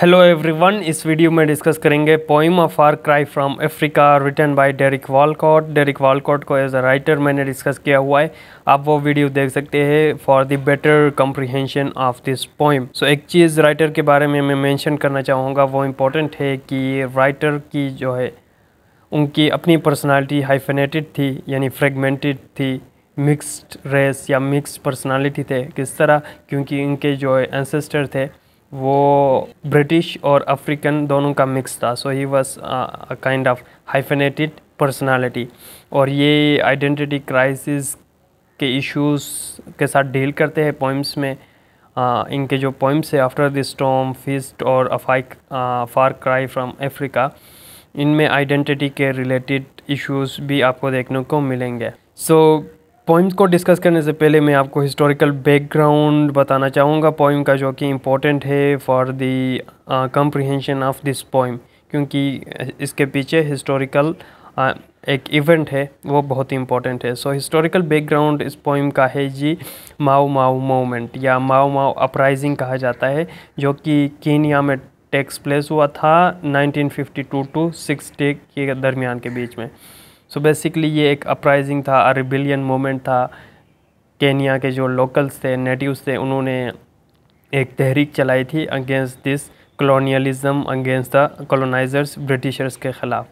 Hello everyone इस वीडियो में डिस्कस करेंगे poem of are cry from Africa written by Derek Walcott Derek Walcott को एज अ राइटर मैंने डिस्कस किया हुआ है आप वो वीडियो देख सकते हैं for the better comprehension of this poem so एक चीज़ राइटर के बारे में मैं मेंशन करना चाहूँगा वो इम्पोर्टेंट है कि राइटर की जो है उनकी अपनी पर्सनैलिटी हाइफेनेटेड थी यानी फ्रेगमेंटेड थी मिक्सड रेस या मिक्सड पर्सनैलिटी थे किस तरह क्योंकि इनके जो है एंसेस्टर थे वो ब्रिटिश और अफ्रीकन दोनों का मिक्स था so he was kind of hyphenated personality और ये आइडेंटिटी क्राइसिस के इश्यूज के साथ डील करते हैं पोइम्स में आ, इनके जो पोइम्स है आफ्टर द स्टॉम फिस्ट और अफाइक फार क्राई फ्रॉम अफ्रीका इनमें आइडेंटिटी के रिलेटेड इश्यूज भी आपको देखने को मिलेंगे सो so, पोइम्स को डिस्कस करने से पहले मैं आपको हिस्टोरिकल बैकग्राउंड बताना चाहूँगा पोइम का जो कि इम्पोर्टेंट है for the comprehension of this poem क्योंकि इसके पीछे हिस्टोरिकल uh, एक इवेंट है वो बहुत ही इंपॉर्टेंट है सो हिस्टोरिकल बैकग्राउंड इस पोइम का है जी माओ माओ मोमेंट या माओ माओ अपराइजिंग कहा जाता है जो कि कीनिया में टेक्स प्लेस हुआ था 1952 टू 60 के दरमियान के बीच में सो बेसिकली ये एक अपराइजिंग था रिबिलियन मोमेंट था केनिया के जो लोकल्स थे नेटिव्स थे उन्होंने एक तहरीक चलाई थी against this colonialism against the colonisers Britishers के ख़िलाफ़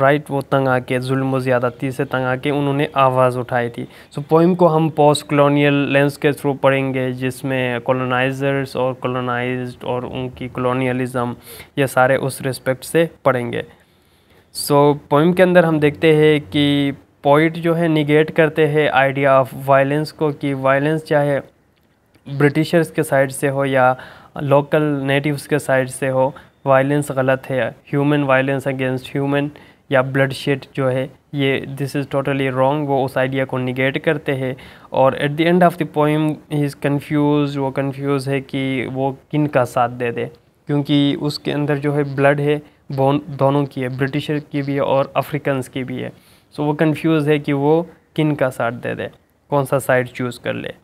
राइट right, वो तंग आके जुल्म ज़्यादती से तंग आके उन्होंने आवाज़ उठाई थी सो so, पोइम को हम पोस्ट कॉलोनियल लेंस के थ्रू पढ़ेंगे जिसमें कॉलोनाइजर्स और कॉलोनाइज्ड और उनकी कॉलोनियलिज्म ये सारे उस रिस्पेक्ट से पढ़ेंगे सो so, पोइम के अंदर हम देखते हैं कि पोइट जो है निगेट करते हैं आइडिया ऑफ वायलेंस को कि वायलेंस चाहे ब्रिटिशर्स के साइड से हो या लोकल नेटिव्स के साइड से हो वायलेंस गलत है ह्यूमन वायलेंस अगेंस्ट ह्यूमन या ब्लड शेड जो है ये दिस इज़ टोटली रॉन्ग वो उस आइडिया को निगेट करते हैं और at the end of the poem is confuse वो कन्फ्यूज़ है कि वो किन का साथ दे दे क्योंकि उसके अंदर जो है ब्लड है दोनों की है ब्रिटिशर की भी है और अफ्रीकन्स की भी है सो so, वो कंफ्यूज है कि वो किन का साथ दे दे कौन सा साइड चूज़ कर ले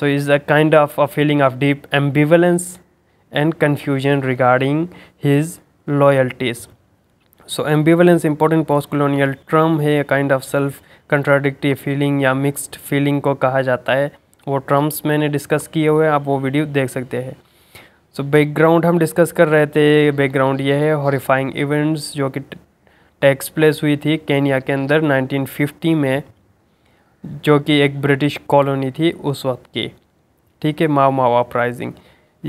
so is a kind of a feeling of deep ambivalence and confusion regarding his loyalties so ambivalence important post colonial term है kind of self contradictory feeling या मिक्सड फीलिंग को कहा जाता है वो ट्रम्स मैंने डिस्कस किए हुए आप वो वीडियो देख सकते हैं सो बैकग्राउंड हम डिस्कस कर रहे थे बैकग्राउंड ये है हॉरीफाइंग इवेंट्स जो कि टैक्स प्लेस हुई थी केनिया के अंदर 1950 में जो कि एक ब्रिटिश कॉलोनी थी उस वक्त की ठीक है माओ माओ अपराइजिंग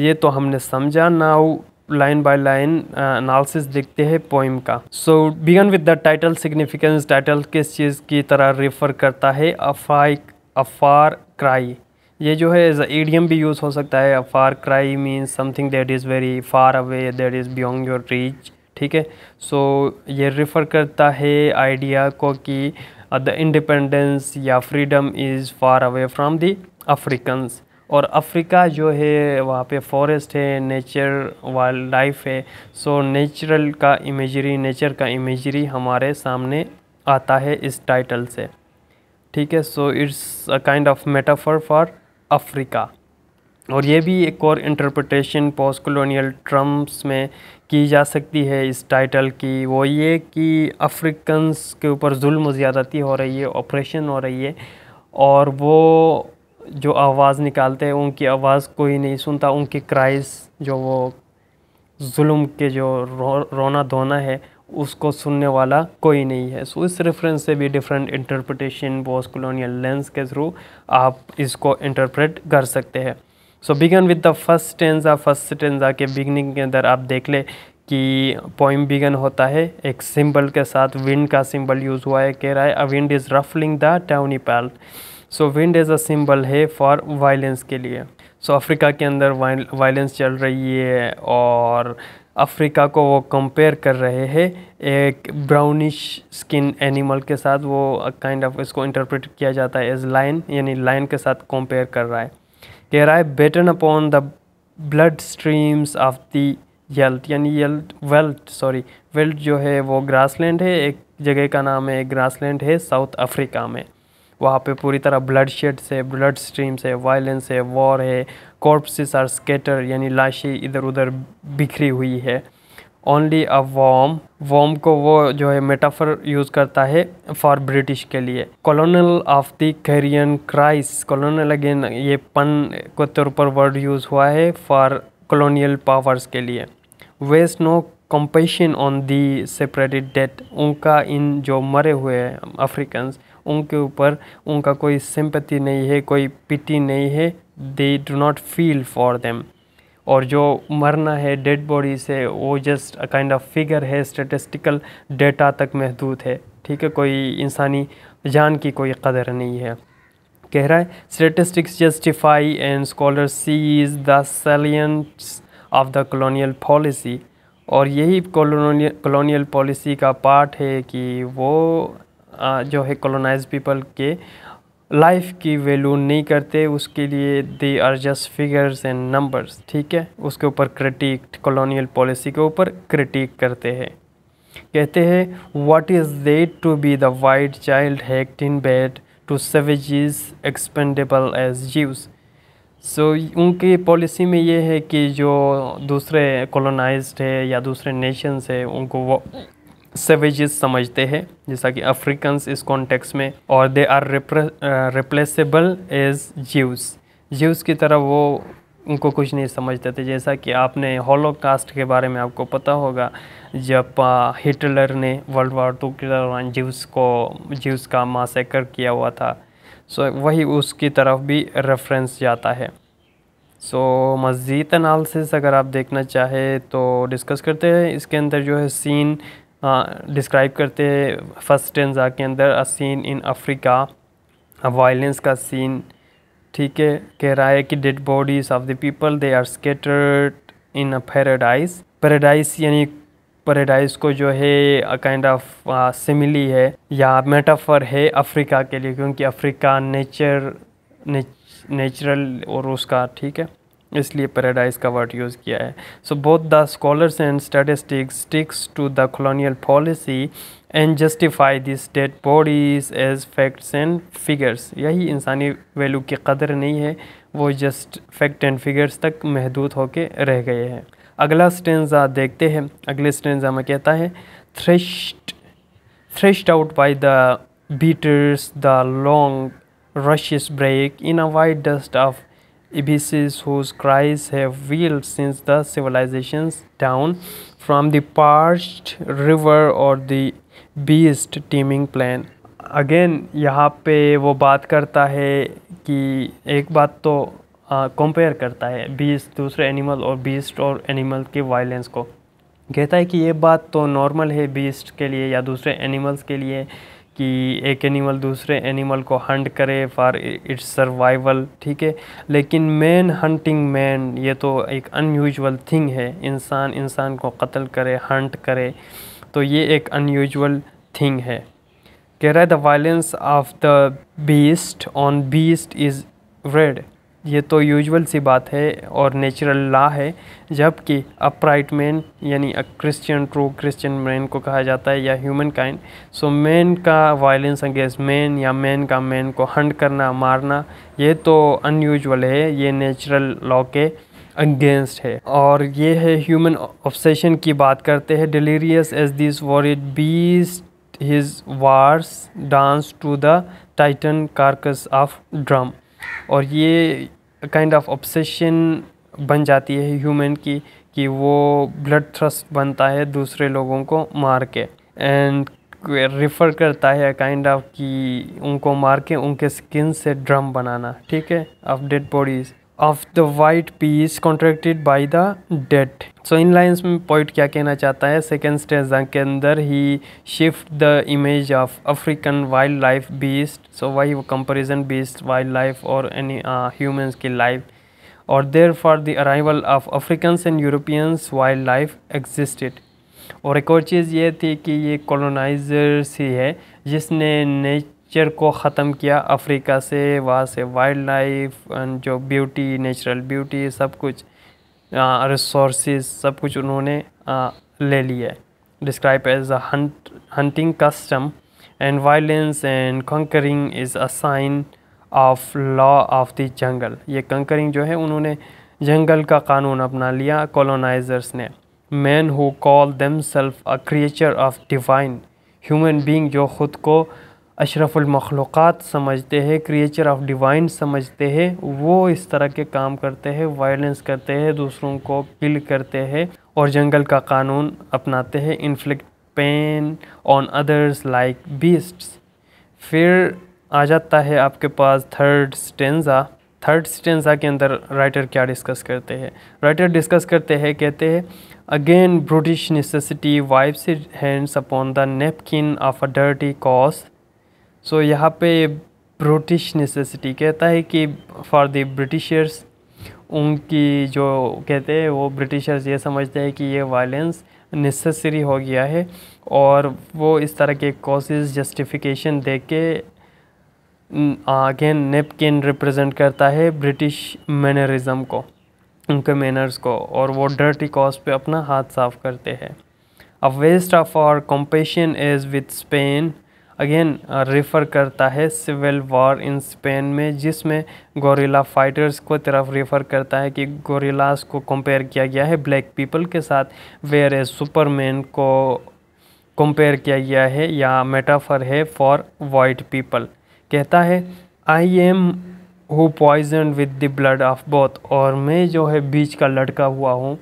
ये तो हमने समझा now line by line analysis देखते हैं पोइम का so begin with the title significance title किस चीज़ की तरह रेफर करता है अफाइक अफार क्राई ये जो है एज एडियम भी यूज़ हो सकता है far cry mean something that is very far away that is beyond your reach ठीक है सो ये रेफ़र करता है आइडिया को कि द इंडिपेंडेंस या freedom is far away from the Africans और अफ्रीका जो है वहाँ पे फॉरेस्ट है नेचर वाइल्ड लाइफ है सो नेचुरल का इमेजरी नेचर का इमेजरी हमारे सामने आता है इस टाइटल से ठीक है so it's a kind of metaphor for Africa और ये भी एक और इंटरप्रटेशन पोस्ट कॉलोनियल ट्रम्प्स में की जा सकती है इस टाइटल की वो ये कि अफ्रीकन्स के ऊपर जुल्म ज़्यादाती हो रही है ऑपरेशन हो रही है और वो जो आवाज़ निकालते हैं उनकी आवाज़ कोई नहीं सुनता उनकी क्राइस जो वो जुल्म के जो रो, रोना धोना है उसको सुनने वाला कोई नहीं है सो so, इस रेफरेंस से भी different interpretation post colonial lens के थ्रू आप इसको इंटरप्रेट कर सकते हैं so begin with the first stanza first stanza के बिगनिंग के अंदर आप देख ले कि पॉइंट बिगन होता है एक सिंबल के साथ विंड का सिंबल यूज़ हुआ है कह रहा है a wind is ruffling the tawny pelt so wind is a symbol है फॉर वायलेंस के लिए सो अफ्रीका के अंदर वायलेंस चल रही है और अफ्रीका को वो कंपेयर कर रहे हैं एक ब्राउनिश स्किन एनिमल के साथ वो काइंड ऑफ इसको इंटरप्रेट किया जाता है एज लाइन यानी लाइन के साथ कंपेयर कर रहा है कह रहा है batten upon the bloodstreams of the veldt यानी येल्ट वेल्ट सॉरी वेल्ट जो है वो ग्रासलैंड है एक जगह का नाम है ग्रासलैंड है साउथ अफ्रीका में वहाँ पे पूरी तरह ब्लड शेड से ब्लड स्ट्रीम्स है वायलेंस है वॉर है कॉर्प्सिस आर स्केटर यानी लाशें इधर उधर बिखरी हुई है ओनली अ वॉम वॉम को वो जो है मेटाफर यूज़ करता है फॉर ब्रिटिश के लिए colonel of the carrion cries colonel again ये पन को तौर पर वर्ड यूज़ हुआ है फॉर कॉलोनियल पावर्स के लिए waste no compassion on the separated dead उनका इन जो मरे हुए हैं अफ्रीकन्स उनके ऊपर उनका कोई सिंपति नहीं है कोई पिटी नहीं है they do not feel for them और जो मरना है डेड बॉडी से वो just a kind of figure है स्टेटिस्टिकल डेटा तक महदूद है ठीक है कोई इंसानी जान की कोई कदर नहीं है कह रहा है statistics justify and scholar seize the salients of the colonial policy और यही कॉलोनियल कॉलोनियल पॉलिसी का पार्ट है कि वो जो है कॉलोनाइज पीपल के लाइफ की वैल्यू नहीं करते उसके लिए they are just figures and numbers ठीक है उसके ऊपर क्रिटिक कॉलोनियल पॉलिसी के ऊपर क्रिटिक करते हैं कहते हैं what is that to be the white child hacked in bed to savages expendable as Jews so उनकी पॉलिसी में ये है कि जो दूसरे कॉलोनाइज्ड है या दूसरे नेशंस है उनको वो सेवेजेस समझते हैं जैसा कि अफ्रीकन्स इस कॉन्टेक्स में और they are replaceable as Jews Jews की तरह वो उनको कुछ नहीं समझते थे जैसा कि आपने हॉलोकास्ट के बारे में आपको पता होगा जब हिटलर uh, ने वर्ल्ड वार टू के दौरान जीव्स को जीव्स का मासेकर किया हुआ था सो वही उसकी तरफ भी रेफरेंस जाता है सो so, मज़ीद अनालिस अगर आप देखना चाहे तो डिस्कस करते हैं इसके अंदर जो है सीन डिस्क्राइब हाँ, करते हैं फर्स्ट टेंजा के अंदर a scene in Africa violence का सीन ठीक है कह रहा है कि dead bodies of the people they are scattered in a paradise paradise यानी पैराडाइज को जो है काइंड ऑफ सिमिली है या मेटाफर है अफ्रीका के लिए क्योंकि अफ्रीका नेचर नेचुरल और उसका ठीक है इसलिए पैराडाइज का वर्ड यूज़ किया है so both the scholars and statistics sticks to the colonial policy and justify this dead bodies as facts and figures यही इंसानी वैल्यू की कदर नहीं है वो जस्ट फैक्ट एंड फिगर्स तक महदूद होके रह गए हैं अगला स्टेंजा देखते हैं अगले स्टेंजा में कहता है threshed threshed out by the beaters the long rushes break in a white dust of Abysses whose cries have wailed since the civilizations down from the parched river or the beast teeming plain. Again यहाँ पे वो बात करता है कि एक बात तो कंपेयर करता है बीस दूसरे एनिमल और बीस्ट और एनिमल के वायलेंस को कहता है कि ये बात तो नॉर्मल है बीस्ट के लिए या दूसरे एनिमल्स के लिए कि एक एनिमल दूसरे एनिमल को हंट करे फॉर इट्स सर्वाइवल ठीक है लेकिन मैन हंटिंग मैन ये तो एक अनयूजल थिंग है इंसान इंसान को कत्ल करे हंट करे तो ये एक अनयूजल थिंग है कह रहा है the violence of the beast on beast is read ये तो यूजुअल सी बात है और नेचुरल लॉ है जबकि अपराइट मैन यानी क्रिश्चियन ट्रू क्रिश्चियन मैन को कहा जाता है या ह्यूमन काइंड सो मैन का वायलेंस अगेंस्ट मैन या मैन का मैन को हंड करना मारना ये तो अनयूजल है ये नेचुरल लॉ के अगेंस्ट है और ये है ह्यूमन ऑब्सेशन की बात करते हैं delirious as these worried beasts his wars dance to the tightened carcass of drum और ये काइंड ऑफ ऑब्सेशन बन जाती है ह्यूमन की कि वो ब्लड थ्रस्ट बनता है दूसरे लोगों को मार के एंड रिफ़र करता है काइंड ऑफ कि उनको मार के उनके स्किन से ड्रम बनाना ठीक है of dead bodies of the white peace contracted by the dead so in lines में पॉइंट क्या कहना चाहता है सेकेंड स्टेज के अंदर ही shift the image of African wildlife beast so वही वो कंपेरिजन बीस्ट वाइल्ड लाइफ और एनी ह्यूमंस uh, की लाइफ और there for the arrival of Africans and Europeans wildlife existed और एक और चीज़ ये थी कि ये कॉलोनाइजर्स ही है जिसने नेच नेचर को ख़त्म किया अफ्रीका से वहाँ से वाइल्ड लाइफ जो ब्यूटी नेचुरल ब्यूटी सब कुछ रिसोर्स सब कुछ उन्होंने ले लिया describe as hunting custom and violence and conquering is a sign of law of the jungle ये कंकरिंग जो है उन्होंने जंगल का कानून अपना लिया कॉलोनाइजर्स ने man who call them self a creature of divine human being जो ख़ुद को अशरफुलमखलूक़ात समझते हैं क्रिएचर ऑफ डिवाइन समझते हैं वो इस तरह के काम करते हैं वायलेंस करते हैं दूसरों को किल करते हैं और जंगल का कानून अपनाते हैं inflict pain on others like beasts फिर आ जाता है आपके पास थर्ड स्टेंजा थर्ड स्टेंजा के अंदर राइटर क्या डिस्कस करते हैं राइटर डिस्कस करते हैं कहते हैं again British necessity wipes hands upon the napkin of a dirty cause so so, यहाँ पे ब्रिटिश नेसेसिटी कहता है कि फॉर द ब्रिटिशर्स उनकी जो कहते हैं वो ब्रिटिशर्स ये समझते हैं कि ये वायलेंस नेसेसरी हो गया है और वो इस तरह के कॉसेस जस्टिफिकेशन दे के अगेन नेपकिन रिप्रेजेंट करता है ब्रिटिश मैनरिज़म को उनके मैनर्स को और वो डर्टी कॉस पे अपना हाथ साफ करते हैं a waste of our compassion is with Spain again refer करता है सिविल वॉर इन स्पेन में जिसमें गोरिल्ला फाइटर्स को तरफ रेफ़र करता है कि गोरिल्लास को कंपेयर किया गया है ब्लैक पीपल के साथ वेयर एज सुपरमैन को कंपेयर किया गया है या मेटाफर है फॉर वाइट पीपल कहता है I am who poison with the blood of both और मैं जो है बीच का लड़का हुआ हूँ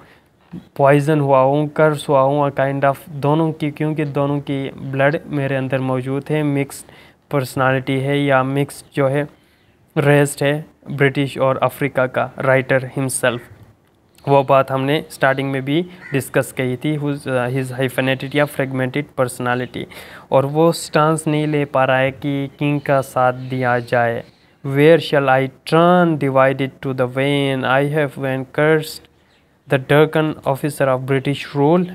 पॉइज़न हुआ हूँ कर्स हुआ हूँ काइंड ऑफ दोनों की क्योंकि दोनों की ब्लड मेरे अंदर मौजूद है मिक्स पर्सनालिटी है या मिक्स जो है रेस्ट है ब्रिटिश और अफ्रीका का राइटर हिमसेल्फ वो बात हमने स्टार्टिंग में भी डिस्कस की थी हिज हाइफनेटेड uh, या फ्रेगमेंटेड पर्सनालिटी और वो स्टांस नहीं ले पा रहा है कि किंग का साथ दिया जाए where shall I turn divided to the vein I have vein curse the drunken officer of British rule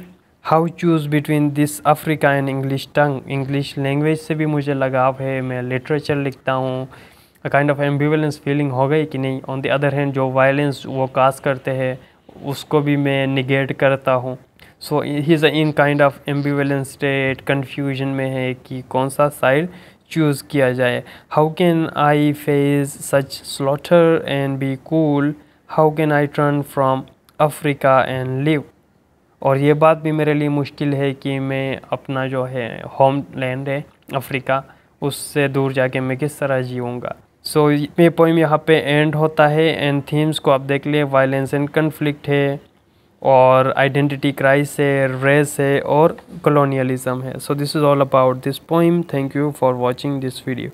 how choose between this Africa and English tongue English language से भी मुझे लगाव है मैं लिटरेचर लिखता हूँ a kind of ambivalence feeling हो गई कि नहीं ऑन द अदर हैंड जो वायलेंस वो काज करते हैं उसको भी मैं निगेट करता हूँ so he is in kind of ambivalence state confusion में है कि कौन सा साइड चूज़ किया जाए how can I face such slaughter and be cool how can I turn from Africa and live और ये बात भी मेरे लिए मुश्किल है कि मैं अपना जो है होम लैंड है अफ्रीका उससे दूर जाके मैं किस तरह जीऊँगा सो ये पोइम यहाँ पे एंड होता है एंड थीम्स को आप देख लिए वायलेंस एंड कन्फ्लिक्ट है और आइडेंटिटी क्राइस है रेस है और कॉलोनियलिज्म है so this is all about this poem thank you for watching this video